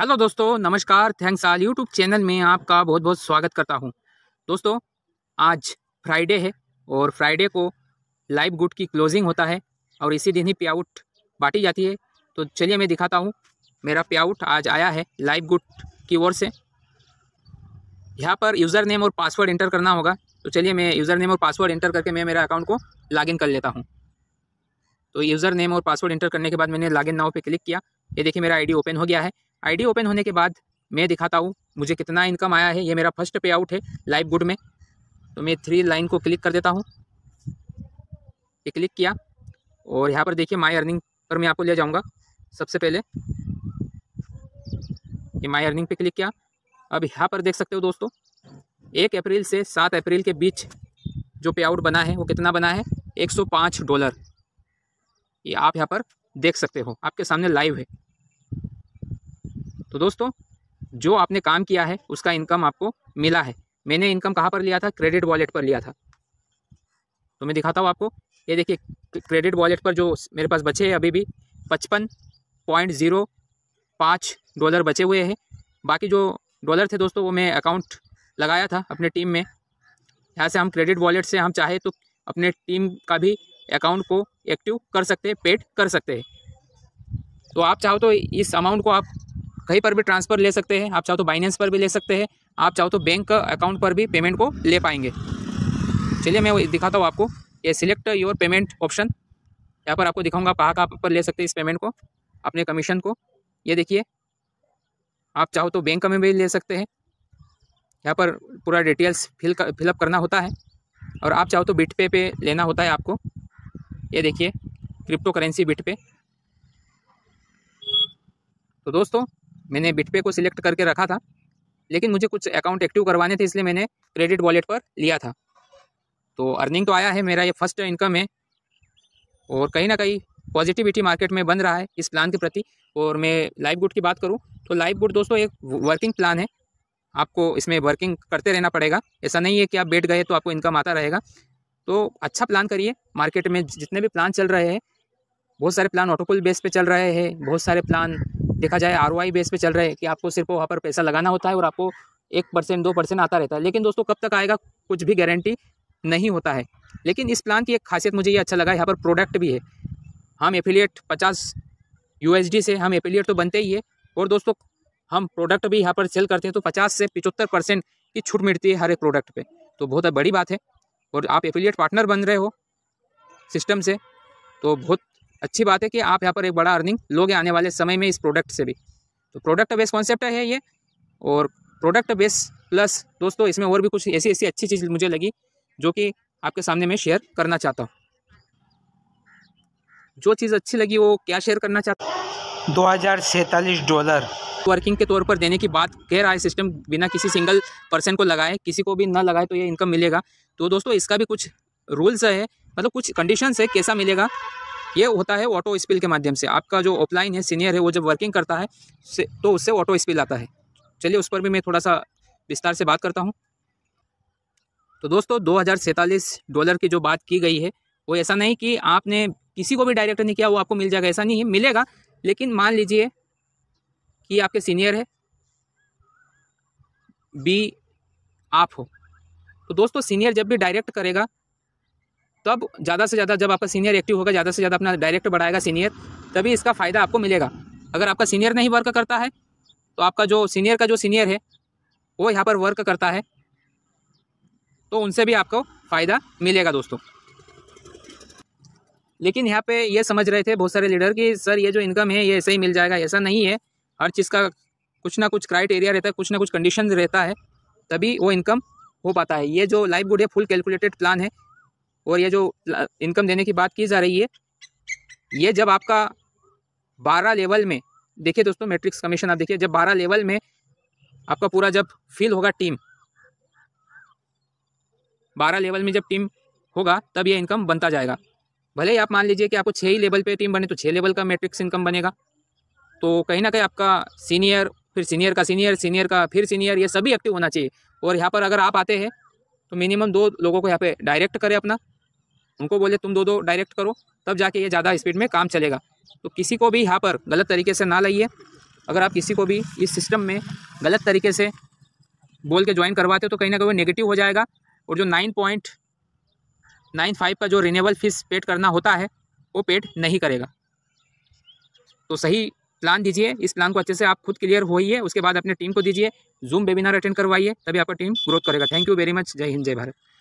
hello दोस्तों नमस्कार thanks आल YouTube channel में आपका बहुत बहुत स्वागत करता हूं दोस्तों आज फ्राइडे है और फ्राइडे को लाइव गुड की क्लोजिंग होता है और इसी दिन ही पे आउट बांटी जाती है तो चलिए मैं दिखाता हूं मेरा पे आउट आज आया है लाइव गुड की ओर से यहाँ पर यूज़र नेम और पासवर्ड एंटर करना होगा तो चलिए मैं यूज़र नेम और पासवर्ड एंटर करके मैं मेरा अकाउंट को लॉगिन कर लेता हूँ तो यूज़र नेम और पासवर्ड एंटर करने के बाद मैंने लॉग नाव पे क्लिक किया ये देखिए मेरा आईडी ओपन हो गया है आईडी ओपन होने के बाद मैं दिखाता हूँ मुझे कितना इनकम आया है ये मेरा फर्स्ट पे आउट है लाइव गुड में तो मैं थ्री लाइन को क्लिक कर देता हूँ ये क्लिक किया और यहाँ पर देखिए माई अर्निंग पर मैं आपको ले जाऊँगा सबसे पहले ये माई अर्निंग पर क्लिक किया अब यहाँ पर देख सकते हो दोस्तों एक अप्रैल से सात अप्रैल के बीच जो पे आउट बना है वो कितना बना है 105 डॉलर ये आप यहाँ पर देख सकते हो आपके सामने लाइव है तो दोस्तों जो आपने काम किया है उसका इनकम आपको मिला है मैंने इनकम कहाँ पर लिया था क्रेडिट वॉलेट पर लिया था तो मैं दिखाता हूँ आपको ये देखिए क्रेडिट वॉलेट पर जो मेरे पास बचे हैं अभी भी पचपन पॉइंट ज़ीरो पाँच डॉलर बचे हुए हैं बाकी जो डॉलर थे दोस्तों वो मैं अकाउंट लगाया था अपने टीम में यहाँ से हम क्रेडिट वॉलेट से हम चाहे तो अपने टीम का भी अकाउंट को एक्टिव कर सकते हैं पेड कर सकते हैं तो आप चाहो तो इस अमाउंट को आप कहीं पर भी ट्रांसफ़र ले सकते हैं आप चाहो तो बाइनेंस पर भी ले सकते हैं आप चाहो तो बैंक अकाउंट पर भी पेमेंट को ले पाएंगे चलिए मैं दिखाता हूँ आपको ये सिलेक्ट योर पेमेंट ऑप्शन यहाँ पर आपको दिखाऊंगा कहाँ कहाँ पर ले सकते हैं इस पेमेंट को अपने कमीशन को ये देखिए आप चाहो तो बैंक में भी ले सकते हैं यहाँ पर पूरा डिटेल्स फिल कर, फिलअप करना होता है और आप चाहो तो बिट पे पे लेना होता है आपको ये देखिए क्रिप्टो करेंसी बिट पे तो दोस्तों मैंने बिटपे को सिलेक्ट करके रखा था लेकिन मुझे कुछ अकाउंट एक्टिव करवाने थे इसलिए मैंने क्रेडिट वॉलेट पर लिया था तो अर्निंग तो आया है मेरा ये फर्स्ट इनकम है और कहीं ना कहीं पॉजिटिविटी मार्केट में बन रहा है इस प्लान के प्रति और मैं लाइव गुड की बात करूँ तो लाइव गुड दोस्तों एक वर्किंग प्लान है आपको इसमें वर्किंग करते रहना पड़ेगा ऐसा नहीं है कि आप बैठ गए तो आपको इनकम आता रहेगा तो अच्छा प्लान करिए मार्केट में जितने भी प्लान चल रहे हैं बहुत सारे प्लान ऑटोपुल बेस पे चल रहे हैं बहुत सारे प्लान देखा जाए आर बेस पे चल रहे हैं कि आपको सिर्फ वहाँ पर पैसा लगाना होता है और आपको एक परसेंट दो परसेंट आता रहता है लेकिन दोस्तों कब तक आएगा कुछ भी गारंटी नहीं होता है लेकिन इस प्लान की एक खासियत मुझे ये अच्छा लगा यहाँ पर प्रोडक्ट भी है हम एफिलिएट पचास यू से हम एफिलिएट तो बनते ही है और दोस्तों हम प्रोडक्ट भी यहाँ पर सेल करते हैं तो पचास से पिचहत्तर परसेंट की छूट मिलती है हर एक प्रोडक्ट पर तो बहुत बड़ी बात है और आप एफिलिएट पार्टनर बन रहे हो सिस्टम से तो बहुत अच्छी बात है कि आप यहाँ पर एक बड़ा अर्निंग लोगे आने वाले समय में इस प्रोडक्ट से भी तो प्रोडक्ट बेस्ड कॉन्सेप्ट है ये और प्रोडक्ट बेस्ड प्लस दोस्तों इसमें और भी कुछ ऐसी ऐसी अच्छी चीज़ मुझे लगी जो कि आपके सामने मैं शेयर करना चाहता हूँ जो चीज़ अच्छी लगी वो क्या शेयर करना चाहता हूँ दो डॉलर वर्किंग के तौर पर देने की बात कह रहा है सिस्टम बिना किसी सिंगल पर्सन को लगाए किसी को भी ना लगाए तो ये इनकम मिलेगा तो दोस्तों इसका भी कुछ रूल्स है मतलब कुछ कंडीशंस है कैसा मिलेगा ये होता है ऑटो स्पिल के माध्यम से आपका जो ऑफलाइन है सीनियर है वो जब वर्किंग करता है तो उससे ऑटो स्पिल आता है चलिए उस पर भी मैं थोड़ा सा विस्तार से बात करता हूँ तो दोस्तों दो डॉलर की जो बात की गई है वो ऐसा नहीं कि आपने किसी को भी डायरेक्ट नहीं किया वो आपको मिल जाएगा ऐसा नहीं है मिलेगा लेकिन मान लीजिए कि आपके सीनियर है बी आप हो तो दोस्तों सीनियर जब भी डायरेक्ट करेगा तब ज़्यादा से ज़्यादा जब आपका सीनियर एक्टिव होगा ज़्यादा से ज़्यादा अपना डायरेक्ट बढ़ाएगा सीनियर तभी इसका फ़ायदा आपको मिलेगा अगर आपका सीनियर नहीं वर्क करता है तो आपका जो सीनियर का जो सीनियर है वो यहाँ पर वर्क करता है तो उनसे भी आपको फ़ायदा मिलेगा दोस्तों लेकिन यहाँ पे ये समझ रहे थे बहुत सारे लीडर कि सर ये जो इनकम है ये ऐसे ही मिल जाएगा ऐसा नहीं है हर चीज़ का कुछ ना कुछ क्राइटेरिया रहता है कुछ ना कुछ कंडीशन रहता है तभी वो इनकम हो पाता है ये जो लाइफ गुड है फुल कैलकुलेटेड प्लान है और ये जो इनकम देने की बात की जा रही है ये जब आपका बारह लेवल में देखिए दोस्तों मैट्रिक्स कमीशन आप देखिए जब बारह लेवल में आपका पूरा जब फिल होगा टीम बारह लेवल में जब टीम होगा तब ये इनकम बनता जाएगा भले ही आप मान लीजिए कि आपको छः ही लेवल पे टीम बने तो छः लेवल का मैट्रिक्स इनकम बनेगा तो कहीं ना कहीं आपका सीनियर फिर सीनियर का सीनियर सीनियर का फिर सीनियर ये सभी एक्टिव होना चाहिए और यहाँ पर अगर आप आते हैं तो मिनिमम दो लोगों को यहाँ पे डायरेक्ट करें अपना उनको बोले तुम दो दो डायरेक्ट करो तब जाके ये ज़्यादा स्पीड में काम चलेगा तो किसी को भी यहाँ पर गलत तरीके से ना लाइए अगर आप किसी को भी इस सिस्टम में गलत तरीके से बोल के ज्वाइन करवाते हो तो कहीं ना कहीं नेगेटिव हो जाएगा और जो नाइन पॉइंट नाइन फाइव का जो रिनेबल फीस पेड करना होता है वो पेड नहीं करेगा तो सही प्लान दीजिए इस प्लान को अच्छे से आप खुद क्लियर होइए उसके बाद अपने टीम को दीजिए जूम वेबिनार अटेंड करवाइए तभी आपका टीम ग्रोथ करेगा थैंक यू वेरी मच जय हिंद जय भारत